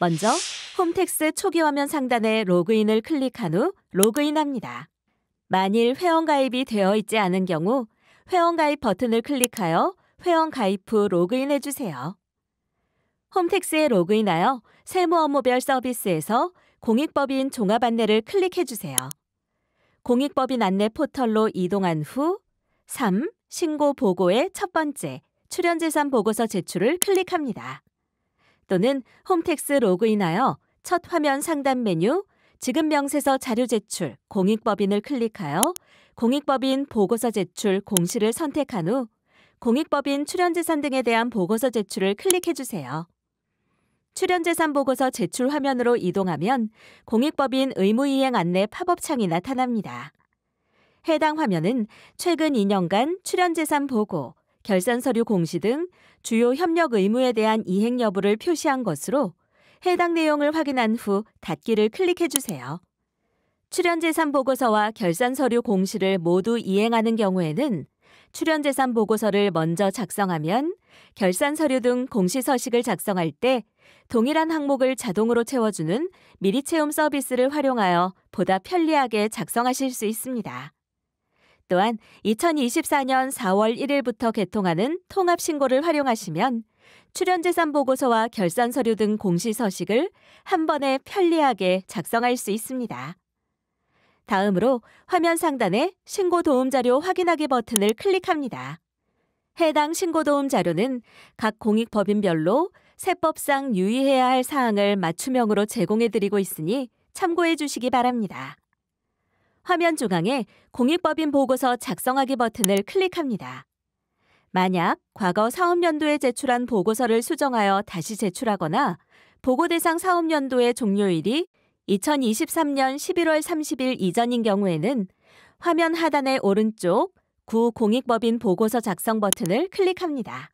먼저 홈택스 초기 화면 상단에 로그인을 클릭한 후 로그인합니다. 만일 회원가입이 되어 있지 않은 경우 회원가입 버튼을 클릭하여 회원가입 후 로그인해주세요. 홈택스에 로그인하여 세무 업무별 서비스에서 공익법인 종합 안내를 클릭해주세요. 공익법인 안내 포털로 이동한 후 3. 신고 보고의 첫 번째 출연재산 보고서 제출을 클릭합니다. 또는 홈택스 로그인하여 첫 화면 상단 메뉴 지금 명세서 자료 제출 공익법인을 클릭하여 공익법인 보고서 제출 공시를 선택한 후 공익법인 출연재산 등에 대한 보고서 제출을 클릭해 주세요. 출연재산 보고서 제출 화면으로 이동하면 공익법인 의무이행 안내 팝업 창이 나타납니다. 해당 화면은 최근 2년간 출연재산 보고, 결산 서류 공시 등 주요 협력 의무에 대한 이행 여부를 표시한 것으로 해당 내용을 확인한 후 닫기를 클릭해 주세요. 출연재산 보고서와 결산 서류 공시를 모두 이행하는 경우에는 출연재산 보고서를 먼저 작성하면 결산 서류 등 공시 서식을 작성할 때 동일한 항목을 자동으로 채워주는 미리 채움 서비스를 활용하여 보다 편리하게 작성하실 수 있습니다. 또한 2024년 4월 1일부터 개통하는 통합신고를 활용하시면 출연재산 보고서와 결산 서류 등 공시 서식을 한 번에 편리하게 작성할 수 있습니다. 다음으로 화면 상단에 신고 도움 자료 확인하기 버튼을 클릭합니다. 해당 신고 도움 자료는 각 공익 법인별로 세법상 유의해야 할 사항을 맞춤형으로 제공해 드리고 있으니 참고해 주시기 바랍니다. 화면 중앙에 공익법인 보고서 작성하기 버튼을 클릭합니다. 만약 과거 사업연도에 제출한 보고서를 수정하여 다시 제출하거나 보고 대상 사업연도의 종료일이 2023년 11월 30일 이전인 경우에는 화면 하단의 오른쪽 구공익법인 보고서 작성 버튼을 클릭합니다.